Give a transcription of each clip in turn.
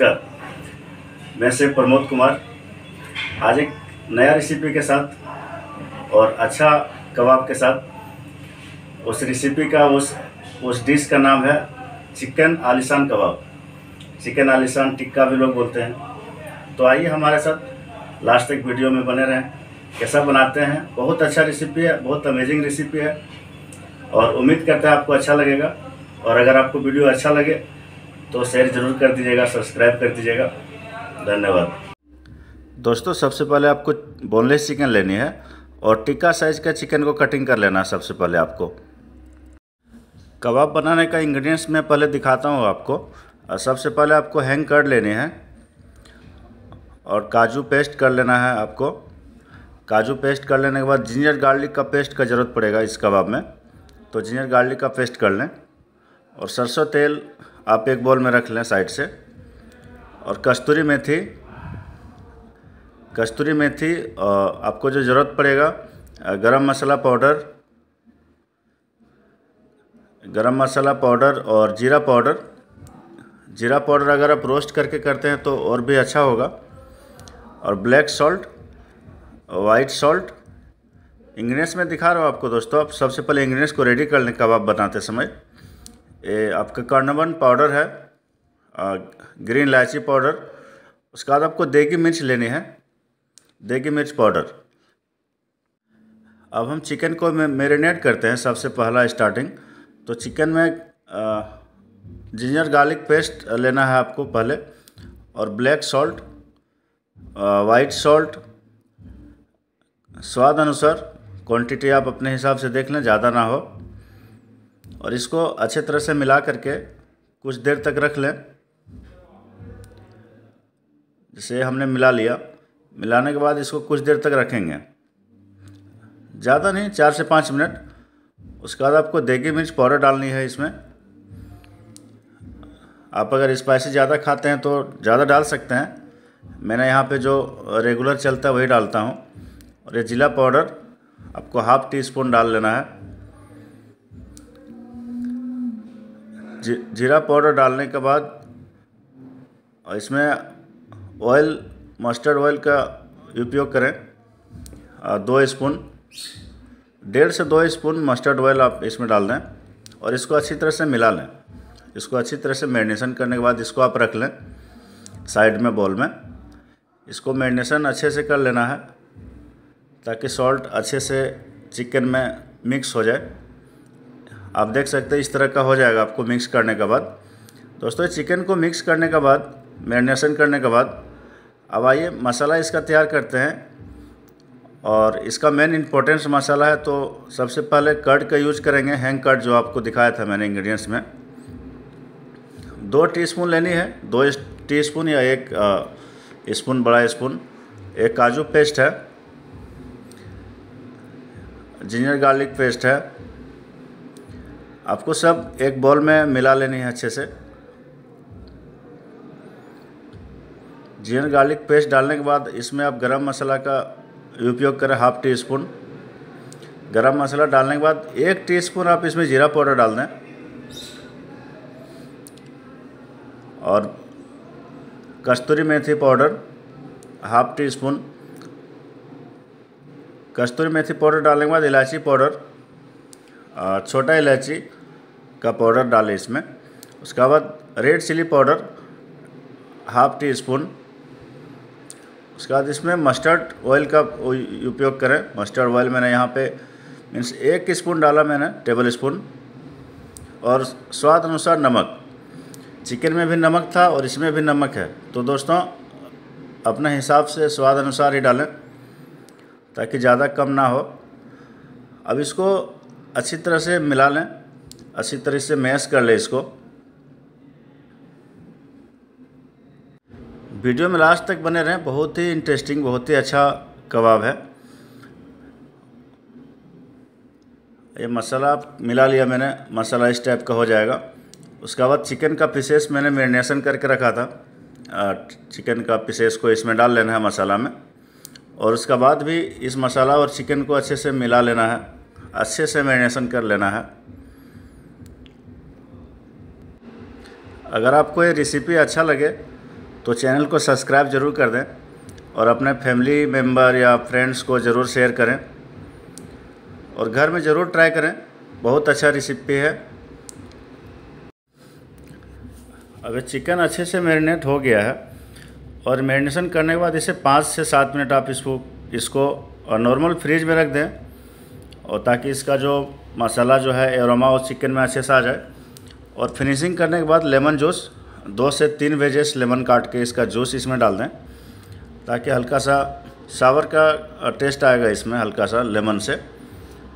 नमस्कार मैं से प्रमोद कुमार आज एक नया रेसिपी के साथ और अच्छा कबाब के साथ उस रेसिपी का उस उस डिश का नाम है चिकन आलिशान कबाब चिकन आलिशान टिक्का भी लोग बोलते हैं तो आइए हमारे साथ लास्ट तक वीडियो में बने रहें कैसा बनाते हैं बहुत अच्छा रेसिपी है बहुत अमेजिंग रेसिपी है और उम्मीद करते हैं आपको अच्छा लगेगा और अगर आपको वीडियो अच्छा लगे तो शेयर ज़रूर कर दीजिएगा सब्सक्राइब कर दीजिएगा धन्यवाद दोस्तों सबसे पहले आपको बोनलेस चिकन लेनी है और टिक्का साइज़ का चिकन को कटिंग कर लेना है सबसे पहले आपको कबाब बनाने का इंग्रेडिएंट्स मैं पहले दिखाता हूँ आपको और सबसे पहले आपको हैंग कर लेनी है और काजू पेस्ट कर लेना है आपको काजू पेस्ट कर लेने के बाद जिंजर गार्लिक का पेस्ट का ज़रूरत पड़ेगा इस कबाब में तो जिंजर गार्लिक का पेस्ट कर लें और सरसों तेल आप एक बॉल में रख लें साइड से और कस्तूरी मेथी कस्तूरी मेथी आपको जो ज़रूरत पड़ेगा गरम मसाला पाउडर गरम मसाला पाउडर और जीरा पाउडर जीरा पाउडर अगर आप रोस्ट करके करते हैं तो और भी अच्छा होगा और black salt white salt ingredients में दिखा रहा हूँ आपको दोस्तों आप सबसे पहले इंग्रेडिएंट्स को रेडी कर लें कबाब बनाते समय ये आपका कार्नमन पाउडर है ग्रीन इलायची पाउडर उसके बाद आपको देगी मिर्च लेनी है देगी मिर्च पाउडर अब हम चिकन को मेरीनेट करते हैं सबसे पहला स्टार्टिंग तो चिकन में जिंजर गार्लिक पेस्ट लेना है आपको पहले और ब्लैक सॉल्ट वाइट सॉल्ट स्वाद अनुसार क्वांटिटी आप अपने हिसाब से देख लें ज़्यादा ना हो और इसको अच्छे तरह से मिला करके कुछ देर तक रख लें जैसे हमने मिला लिया मिलाने के बाद इसको कुछ देर तक रखेंगे ज़्यादा नहीं चार से पाँच मिनट उसके बाद आपको देगी मिर्च पाउडर डालनी है इसमें आप अगर स्पाइसी ज़्यादा खाते हैं तो ज़्यादा डाल सकते हैं मैंने यहाँ पे जो रेगुलर चलता है वही डालता हूँ और ये जिला पाउडर आपको हाफ़ टी स्पून डाल लेना है जीरा पाउडर डालने के बाद इसमें ऑयल मस्टर्ड ऑयल का उपयोग करें दो स्पून डेढ़ से दो स्पून मस्टर्ड ऑयल आप इसमें डाल दें और इसको अच्छी तरह से मिला लें इसको अच्छी तरह से मैरिनेशन करने के बाद इसको आप रख लें साइड में बॉल में इसको मैरिनेशन अच्छे से कर लेना है ताकि सॉल्ट अच्छे से चिकन में मिक्स हो जाए आप देख सकते हैं इस तरह का हो जाएगा आपको मिक्स करने के बाद दोस्तों चिकन को मिक्स करने के बाद मैरिनेशन करने के बाद अब आइए मसाला इसका तैयार करते हैं और इसका मेन इम्पोर्टेंस मसाला है तो सबसे पहले कर्ड का यूज़ करेंगे हैंग कर्ड जो आपको दिखाया था मैंने इंग्रेडिएंट्स में दो टीस्पून लेनी है दो टीस्पून या एक स्पून बड़ा स्पून एक काजू पेस्ट है जिंजर गार्लिक पेस्ट है आपको सब एक बॉल में मिला लेनी है अच्छे से जीन गार्लिक पेस्ट डालने के बाद इसमें आप गरम मसाला का उपयोग करें हाफ टी स्पून गरम मसाला डालने के बाद एक टीस्पून आप इसमें जीरा पाउडर डाल दें और कस्तूरी मेथी पाउडर हाफ टी स्पून कस्तूरी मेथी पाउडर डालने के बाद इलायची पाउडर छोटा इलायची का पाउडर डालें इसमें उसके बाद red chili powder half teaspoon उसके बाद इसमें मस्टर्ड ऑयल का उपयोग करें मस्टर्ड ऑयल मैंने यहाँ पे मीन्स एक स्पून डाला मैंने टेबल स्पून और स्वाद अनुसार नमक चिकन में भी नमक था और इसमें भी नमक है तो दोस्तों अपने हिसाब से स्वाद अनुसार ही डालें ताकि ज़्यादा कम ना हो अब इसको अच्छी तरह से मिला लें अच्छी तरह से मैश कर ले इसको वीडियो में लास्ट तक बने रहें बहुत ही इंटरेस्टिंग बहुत ही अच्छा कबाब है ये मसाला मिला लिया मैंने मसाला इस टाइप का हो जाएगा उसके बाद चिकन का पीसेस मैंने मैरिनेशन करके रखा था चिकन का पीसेस को इसमें डाल लेना है मसाला में और उसका बाद भी इस मसाला और चिकन को अच्छे से मिला लेना है अच्छे से मेरीनेसन कर लेना है अगर आपको ये रेसिपी अच्छा लगे तो चैनल को सब्सक्राइब ज़रूर कर दें और अपने फैमिली मेम्बर या फ्रेंड्स को ज़रूर शेयर करें और घर में ज़रूर ट्राई करें बहुत अच्छा रेसिपी है अगर चिकन अच्छे से मैरिनेट हो गया है और मैरिनेशन करने के बाद इसे पाँच से सात मिनट आप इसको इसको नॉर्मल फ्रिज में रख दें और ताकि इसका जो मसाला जो है एरोमा और चिकन में अच्छे से आ जाए और फिनिशिंग करने के बाद लेमन जूस दो से तीन वेजेस लेमन काट के इसका जूस इसमें डाल दें ताकि हल्का सा सावर का टेस्ट आएगा इसमें हल्का सा लेमन से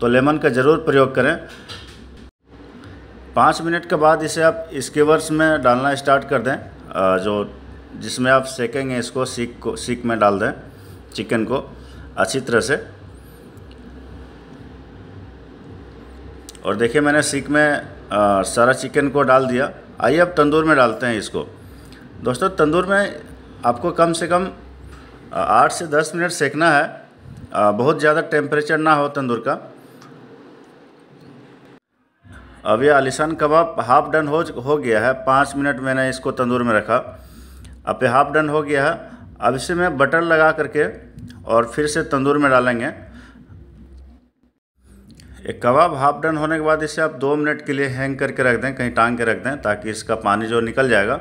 तो लेमन का ज़रूर प्रयोग करें पाँच मिनट के बाद इसे आप स्कीवर्स में डालना स्टार्ट कर दें जो जिसमें आप सेकेंगे इसको सीख को सीख में डाल दें चिकन को अच्छी तरह से और देखिए मैंने सीख में सारा चिकन को डाल दिया आइए अब तंदूर में डालते हैं इसको दोस्तों तंदूर में आपको कम से कम आठ से दस मिनट सेकना है आ, बहुत ज़्यादा टेम्परेचर ना हो तंदूर का अब यह आलिशान कबाब हाफ डन हो हो गया है पाँच मिनट मैंने इसको तंदूर में रखा अब ये हाफ डन हो गया है अब इसे मैं बटर लगा करके और फिर से तंदूर में डालेंगे एक कबाब हाफ डन होने के बाद इसे आप दो मिनट के लिए हैंग करके रख दें कहीं टांग के रख दें ताकि इसका पानी जो निकल जाएगा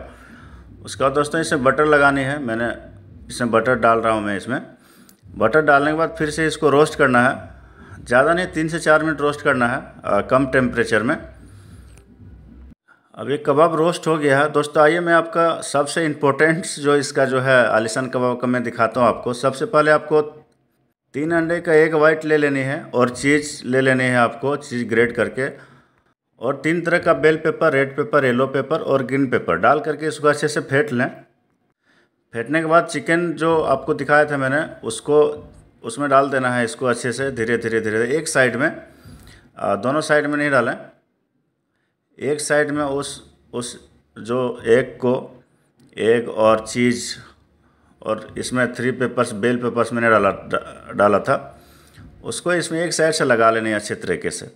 उसके बाद दोस्तों इसे बटर लगानी है मैंने इसमें बटर डाल रहा हूँ मैं इसमें बटर डालने के बाद फिर से इसको रोस्ट करना है ज़्यादा नहीं तीन से चार मिनट रोस्ट करना है आ, कम टेम्परेचर में अब ये कबाब रोस्ट हो गया है दोस्तों आइए मैं आपका सबसे इम्पोर्टेंट जो इसका जो है आलिसान कबाब का मैं दिखाता हूँ आपको सबसे पहले आपको तीन अंडे का एक वाइट ले लेनी है और चीज़ ले लेनी है आपको चीज़ ग्रेट करके और तीन तरह का bell pepper red pepper yellow pepper और ग्रीन पेपर डाल करके इसको अच्छे से फेंट लें फेंटने के बाद चिकन जो आपको दिखाया था मैंने उसको उसमें डाल देना है इसको अच्छे से धीरे धीरे धीरे एक साइड में दोनों साइड में नहीं डालें एक साइड में उस उस जो एग को एग और चीज़ और इसमें थ्री पेपर्स बेल पेपर्स मैंने डाला डा, डाला था उसको इसमें एक साइड से लगा लेने अच्छे तरीके से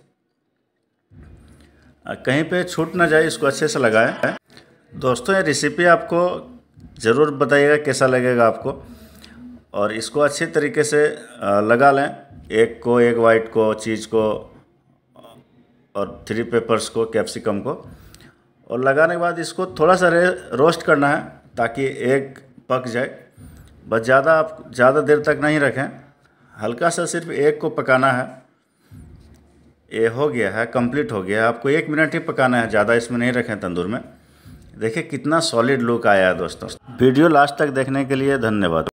कहीं पे छूट ना जाए इसको अच्छे से लगाएं दोस्तों ये रेसिपी आपको ज़रूर बताइएगा कैसा लगेगा आपको और इसको अच्छे तरीके से लगा लें एक को एक वाइट को चीज़ को और थ्री पेपर्स को कैप्सिकम को और लगाने के बाद इसको थोड़ा सा रोस्ट करना है ताकि एक पक जाए बस ज़्यादा आप ज़्यादा देर तक नहीं रखें हल्का सा सिर्फ एक को पकाना है ये हो गया है कंप्लीट हो गया है आपको एक मिनट ही पकाना है ज़्यादा इसमें नहीं रखें तंदूर में देखिए कितना सॉलिड लुक आया है दोस्तों वीडियो लास्ट तक देखने के लिए धन्यवाद